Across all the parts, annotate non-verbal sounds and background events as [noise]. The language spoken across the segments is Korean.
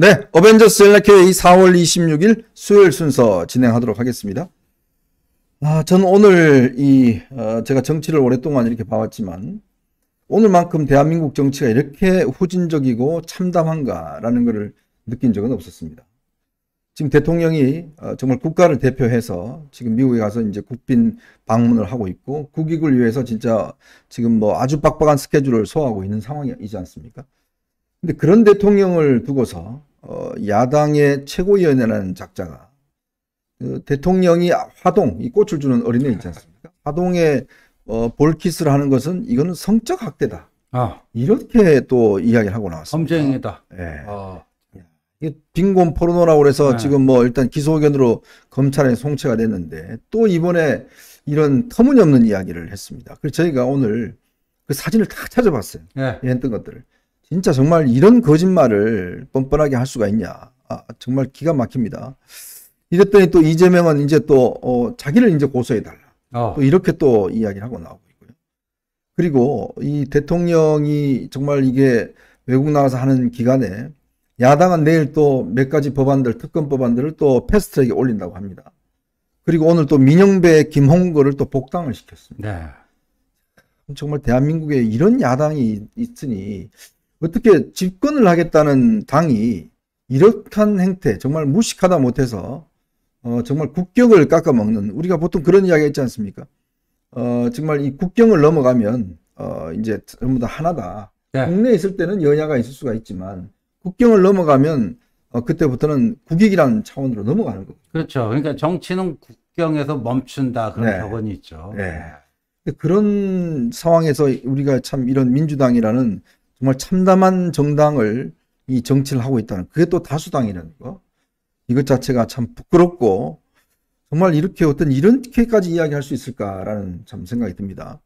네, 어벤져스 셀렉회의 4월 26일 수요일 순서 진행하도록 하겠습니다. 아, 전 오늘 이 어, 제가 정치를 오랫동안 이렇게 봐왔지만 오늘만큼 대한민국 정치가 이렇게 후진적이고 참담한가라는 것을 느낀 적은 없었습니다. 지금 대통령이 어, 정말 국가를 대표해서 지금 미국에 가서 이제 국빈 방문을 하고 있고 국익을 위해서 진짜 지금 뭐 아주 빡빡한 스케줄을 소화하고 있는 상황이지 않습니까? 근데 그런 대통령을 두고서 어, 야당의 최고위원회라는 작자가 그 대통령이 화동 이 꽃을 주는 어린애 있지 않습니까? 화동에 어, 볼키스를 하는 것은 이거는 성적 학대다. 아. 이렇게 또 이야기를 하고 나왔습니다. 범죄행위다. 예. 네. 아. 이 빈곤 포르노라고 그래서 네. 지금 뭐 일단 기소 의견으로 검찰에 송치가 됐는데 또 이번에 이런 터무니없는 이야기를 했습니다. 그래서 저희가 오늘 그 사진을 다 찾아봤어요. 예. 네. 했던 것들을. 진짜 정말 이런 거짓말을 뻔뻔하게 할 수가 있냐. 아, 정말 기가 막힙니다. 이랬더니 또 이재명은 이제 또 어, 자기를 이제 고소해달라. 어. 또 이렇게 또 이야기를 하고 나오고 있고요. 그리고 이 대통령이 정말 이게 외국 나가서 하는 기간에 야당은 내일 또 몇 가지 법안들, 특검 법안들을 또 패스트트랙에 올린다고 합니다. 그리고 오늘 또 민영배 김홍거를 또 복당을 시켰습니다. 네. 정말 대한민국에 이런 야당이 있으니 어떻게 집권을 하겠다는 당이 이렇한 행태 정말 무식하다 못해서 어, 정말 국경을 깎아먹는 우리가 보통 그런 이야기 있지 않습니까? 어, 정말 이 국경을 넘어가면 어, 이제 전부 다 하나다. 네. 국내에 있을 때는 여야가 있을 수가 있지만 국경을 넘어가면 어, 그때부터는 국익이라는 차원으로 넘어가는 거죠. 그렇죠. 그러니까 정치는 국경에서 멈춘다 그런 네. 격언이 있죠. 네. 그런 상황에서 우리가 참 이런 민주당이라는 정말 참담한 정당을 이 정치를 하고 있다는 그게 또 다수당이라는 거. 이것 자체가 참 부끄럽고 정말 이렇게 어떤 이렇게까지 이야기할 수 있을까라는 참 생각이 듭니다.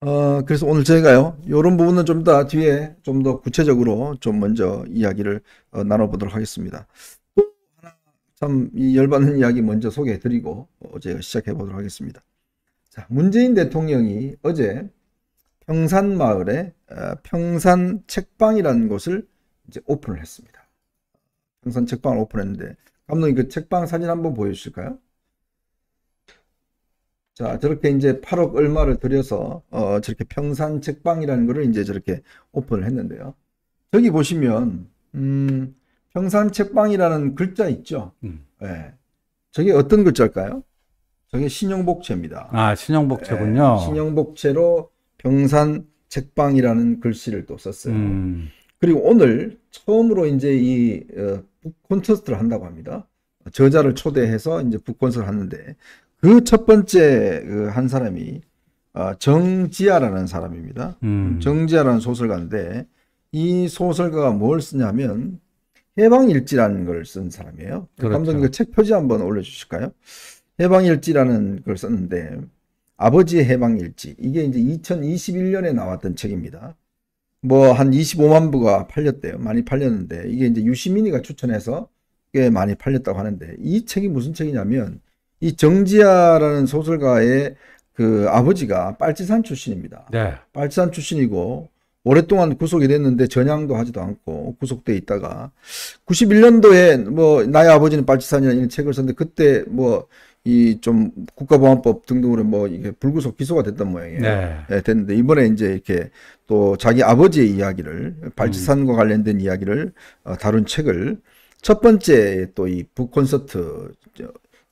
어, 그래서 오늘 저희가요, 이런 부분은 좀 더 뒤에 좀 더 구체적으로 좀 먼저 이야기를 어, 나눠보도록 하겠습니다. 또 하나 참이 열받는 이야기 먼저 소개해드리고 어, 제가 시작해보도록 하겠습니다. 자, 문재인 대통령이 어제 평산마을에 어, 평산 책방이라는 곳을 이제 오픈을 했습니다. 평산 책방을 오픈했는데 감독님 그 책방 사진 한번 보여주실까요? 자 저렇게 이제 8억 얼마를 들여서 어, 저렇게 평산 책방이라는 것을 이제 저렇게 오픈을 했는데요. 저기 보시면 음, 평산 책방이라는 글자 있죠. 음. 네. 저게 어떤 글자일까요? 저게 신용복채입니다. 아 신용복채군요. 네, 예, 신용복채로 병산 책방이라는 글씨를 또 썼어요. 음. 그리고 오늘 처음으로 이제 이 어, 북콘서트를 한다고 합니다. 저자를 초대해서 이제 북콘서트를 하는데 그 첫 번째 그한 사람이 어, 정지아라는 사람입니다. 음. 정지아라는 소설가인데 이 소설가가 뭘 쓰냐면 해방일지라는 걸 쓴 사람이에요. 그렇죠. 감독님 그책 표지 한번 올려주실까요? 해방일지라는 걸 썼는데 아버지의 해방일지 이게 이제 2021년에 나왔던 책입니다. 뭐 한 25만 부가 팔렸대요. 많이 팔렸는데 이게 이제 유시민이가 추천해서 꽤 많이 팔렸다고 하는데 이 책이 무슨 책이냐면 이 정지아라는 소설가의 그 아버지가 빨치산 출신입니다. 네. 빨치산 출신이고 오랫동안 구속이 됐는데 전향도 하지도 않고 구속돼 있다가 91년도에 뭐 나의 아버지는 빨치산이라는 책을 썼는데 그때 뭐 이 좀 국가보안법 등등으로 뭐 이게 불구속 기소가 됐던 모양이에요. 네. 네, 됐는데 이번에 이제 이렇게 또 자기 아버지의 이야기를 발치산과 음. 관련된 이야기를 어, 다룬 책을 첫 번째 또 이 북콘서트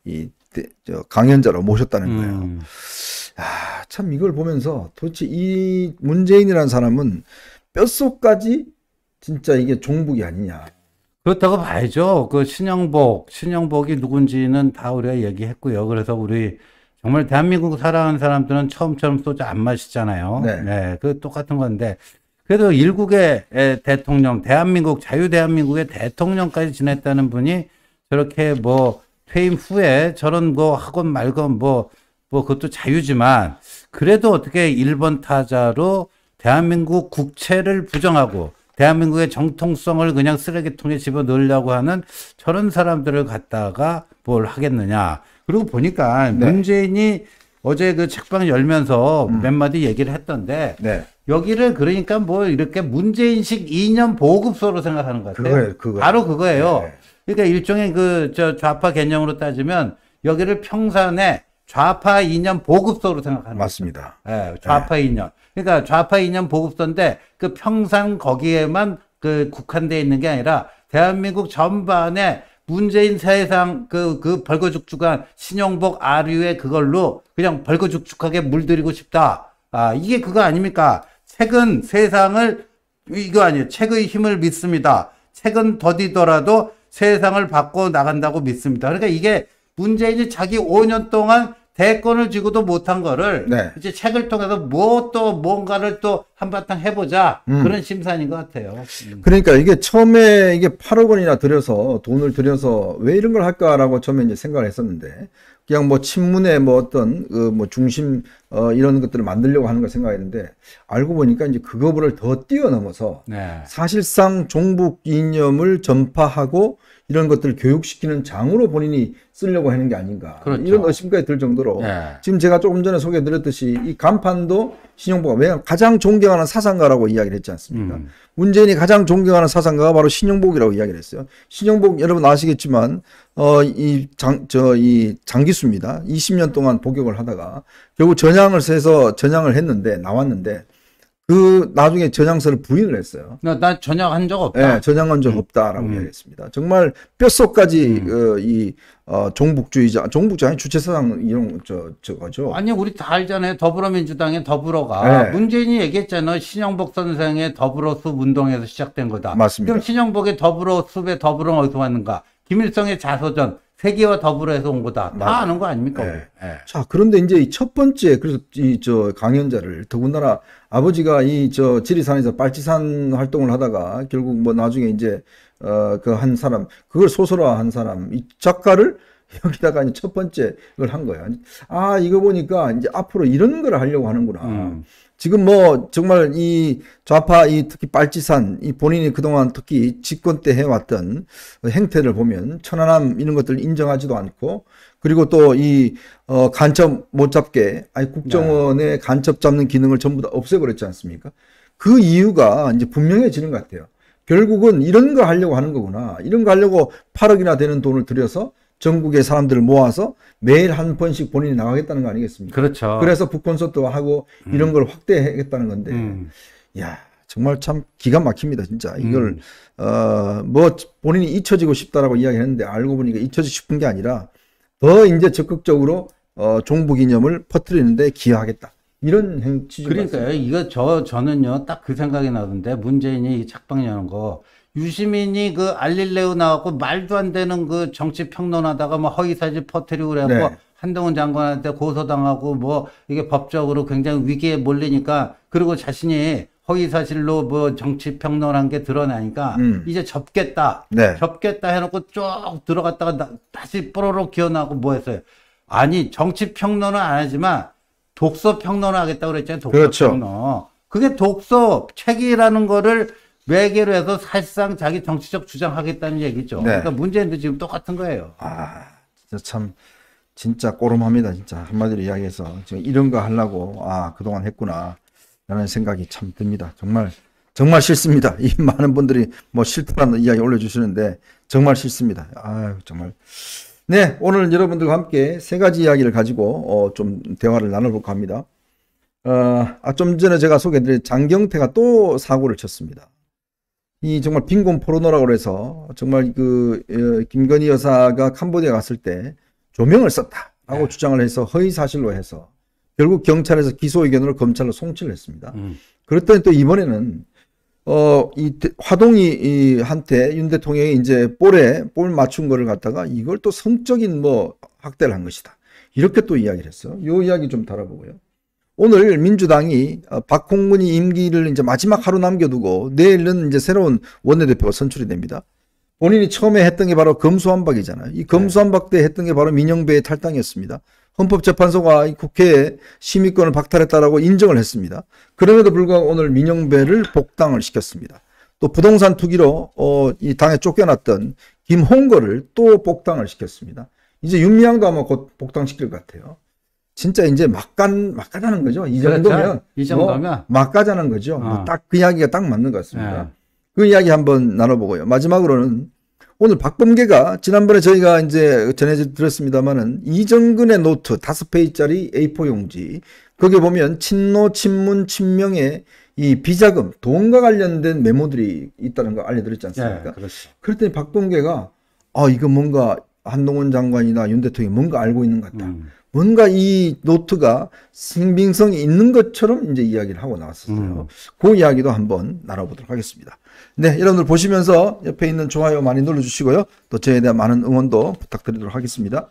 이 강연자로 모셨다는 음. 거예요. 음. 아, 참 이걸 보면서 도대체 이 문재인이라는 사람은 뼛속까지 진짜 이게 종북이 아니냐. 그렇다고 봐야죠. 그 신영복, 신영복이 누군지는 다 우리가 얘기했고요. 그래서 우리 정말 대한민국 살아가는 사람들은 처음처럼 소주 안 마시잖아요. 네. 네. 그 똑같은 건데. 그래도 일국의 대통령, 대한민국, 자유대한민국의 대통령까지 지냈다는 분이 저렇게 뭐 퇴임 후에 저런 거 학원 말건 뭐, 뭐 그것도 자유지만 그래도 어떻게 1번 타자로 대한민국 국채를 부정하고 대한민국의 정통성을 그냥 쓰레기통에 집어넣으려고 하는 저런 사람들을 갖다가 뭘 하겠느냐. 그리고 보니까 네. 문재인이 어제 그 책방 열면서 음. 몇 마디 얘기를 했던데 네. 여기를 그러니까 뭐 이렇게 문재인식 2년 보급소로 생각하는 것 같아요. 그거예요, 그거예요. 바로 그거예요. 네. 그러니까 일종의 그저 좌파 개념으로 따지면 여기를 평산에 좌파 이념 보급소로 생각하는 맞습니다. 예, 좌파 네. 이념. 그러니까 좌파 이념 보급소인데 그 평산 거기에만 그 국한돼 있는 게 아니라 대한민국 전반에 문재인 세상 그, 그 벌거죽죽한 신용복 아류의 그걸로 그냥 벌거죽죽하게 물들이고 싶다. 아, 이게 그거 아닙니까? 책은 세상을, 이거 아니에요. 책의 힘을 믿습니다. 책은 더디더라도 세상을 바꿔 나간다고 믿습니다. 그러니까 이게 문재인이 자기 5년 동안 대권을 쥐고도 못한 거를 네. 이제 책을 통해서 뭐 또 뭔가를 또 한바탕 해보자 음. 그런 심산인 것 같아요. 음. 그러니까 이게 처음에 이게 8억 원이나 들여서 돈을 들여서 왜 이런 걸 할까라고 처음에 이제 생각을 했었는데 그냥 뭐 친문의 뭐 어떤 그 뭐 중심 어 이런 것들을 만들려고 하는 걸 생각했는데 알고 보니까 이제 그거보다더 뛰어넘어서 네. 사실상 종북 이념을 전파하고 이런 것들을 교육시키는 장으로 본인이 쓰려고 하는 게 아닌가 그렇죠. 이런 의심까지 들 정도로 네. 지금 제가 조금 전에 소개드렸듯이 해이 간판도 신용보감. 왜냐면 가장 존경하는 사상가라고 이야기를 했지 않습니까? 음. 문재인이 가장 존경하는 사상가가 바로 신용복이라고 이야기를 했어요. 신용복 여러분 아시겠지만 어 이 장 저 이 장기수입니다. 20년 동안 복역을 하다가 결국 전향을 해서 전향을 했는데 나왔는데 그 나중에 전향서를 부인을 했어요. 나, 나 전향한 적 없다. 네, 예, 전향한 적 없다라고 음. 이야기했습니다. 정말 뼛속까지 음. 어, 이 어, 종북주의자, 종북주의 아니 주체사상 이런 저 저거죠. 아니 우리 다 알잖아요. 더불어민주당의 더불어가 네. 문재인이 얘기했잖아요. 신영복 선생의 더불어숲 운동에서 시작된 거다. 맞습니다. 그럼 신영복의 더불어숲의 더불어 어디서 왔는가? 김일성의 자서전 세계와 더불어서 온 거다. 다 맞아. 아는 거 아닙니까? 네. 네. 자, 그런데 이제 첫 번째 그래서 이 저 강연자를 더군다나 아버지가 이 저 지리산에서 빨치산 활동을 하다가 결국 뭐 나중에 이제 어 그 한 사람 그걸 소설화한 사람 이 작가를 [laughs] 여기다가 이제 첫 번째 이걸 한 거야. 아, 이거 보니까 이제 앞으로 이런 걸 하려고 하는구나. 음. 지금 뭐 정말 이 좌파 이 특히 빨치산 이 본인이 그동안 특히 집권 때 해왔던 행태를 보면 천안함 이런 것들 을 인정하지도 않고 그리고 또 이 어 간첩 못 잡게 아니 국정원의 네. 간첩 잡는 기능을 전부 다 없애버렸지 않습니까? 그 이유가 이제 분명해지는 것 같아요. 결국은 이런 거 하려고 하는 거구나. 이런 거 하려고 8억이나 되는 돈을 들여서 전국의 사람들을 모아서 매일 한 번씩 본인이 나가겠다는 거 아니겠습니까? 그렇죠. 그래서 북콘서트 하고 음. 이런 걸 음. 확대하겠다는 건데, 음. 야 정말 참 기가 막힙니다, 진짜. 이걸, 음. 어, 뭐, 본인이 잊혀지고 싶다라고 이야기 했는데, 알고 보니까 잊혀지고 싶은 게 아니라, 더 이제 적극적으로, 어, 종북 이념을 퍼뜨리는데 기여하겠다. 이런 행치. 그러니까요. 맞습 이거 저, 저는요, 딱 그 생각이 나던데, 문재인이 착방 여는 거, 유시민이 그 알릴레오 나왔고 말도 안 되는 그 정치 평론하다가 뭐 허위사실 퍼뜨리고 그래갖고 네. 한동훈 장관한테 고소당하고 뭐 이게 법적으로 굉장히 위기에 몰리니까 그리고 자신이 허위사실로 뭐 정치 평론한 게 드러나니까 음. 이제 접겠다. 네. 접겠다 해놓고 쭉 들어갔다가 나, 다시 뽀로로 기어나고 뭐 했어요. 아니 정치 평론은 안 하지만 독서 평론을 하겠다고 그랬잖아요. 독서 그렇죠. 평론. 그게 독서 책이라는 거를 외계로 해서 사실상 자기 정치적 주장하겠다는 얘기죠. 네. 그러니까 문재인도 지금 똑같은 거예요. 아, 진짜 참 진짜 꼬름합니다. 진짜 한마디로 이야기해서 지금 이런 거 하려고 아 그동안 했구나 라는 생각이 참 듭니다. 정말 정말 싫습니다. [laughs] 이 많은 분들이 뭐 싫다는 이야기 올려주시는데 정말 싫습니다. 아 정말. 네 오늘 여러분들과 함께 세 가지 이야기를 가지고 어, 좀 대화를 나눠볼까 합니다. 어, 아, 좀 전에 제가 소개해드린 장경태가 또 사고를 쳤습니다. 이 정말 빈곤 포르노라고 그래서 정말 그 어, 김건희 여사가 캄보디아 갔을 때 조명을 썼다라고 네. 주장을 해서 허위 사실로 해서 결국 경찰에서 기소 의견으로 검찰로 송치를 했습니다. 음. 그랬더니 또 이번에는 어, 이 화동이 이 한테 윤 대통령이 이제 볼에 볼 맞춘 거를 갖다가 이걸 또 성적인 뭐 학대를 한 것이다. 이렇게 또 이야기를 했어요. 요 이야기 좀 달아보고요. 오늘 민주당이 어, 박홍근이 임기를 이제 마지막 하루 남겨두고 내일은 이제 새로운 원내대표가 선출이 됩니다. 본인이 처음에 했던 게 바로 검수한박이잖아요. 이 검수한박 때 했던 게 바로 민영배의 탈당이었습니다. 헌법재판소가 국회에 심의권을 박탈했다라고 인정을 했습니다. 그럼에도 불구하고 오늘 민영배를 복당을 시켰습니다. 또 부동산 투기로 어, 이 당에 쫓겨났던 김홍거를 또 복당을 시켰습니다. 이제 윤미향도 아마 곧 복당시킬 것 같아요. 진짜 이제 막간 막가자는 거죠. 이 그렇죠. 정도면 이 뭐 정도면 뭐 막가자는 거죠. 뭐 어. 뭐 딱그 이야기가 딱 맞는 것 같습니다. 예. 그 이야기 한번 나눠보고요. 마지막으로는 오늘 박범계가 지난번에 저희가 이제 전해드렸습니다만은 이정근의 노트 다섯 페이지짜리 A4 용지 거기에 보면 친노, 친문, 친명의 이 비자금 돈과 관련된 메모들이 있다는 거 알려드렸지 않습니까? 예, 그렇죠. 그랬더니 박범계가 아 이거 뭔가 한동훈 장관이나 윤 대통령이 뭔가 알고 있는 것 같다. 음. 뭔가 이 노트가 생빙성이 있는 것처럼 이제 이야기를 하고 나왔었어요. 음. 그 이야기도 한번 나눠보도록 하겠습니다. 네, 여러분들 보시면서 옆에 있는 좋아요 많이 눌러주시고요. 또 저에 대한 많은 응원도 부탁드리도록 하겠습니다.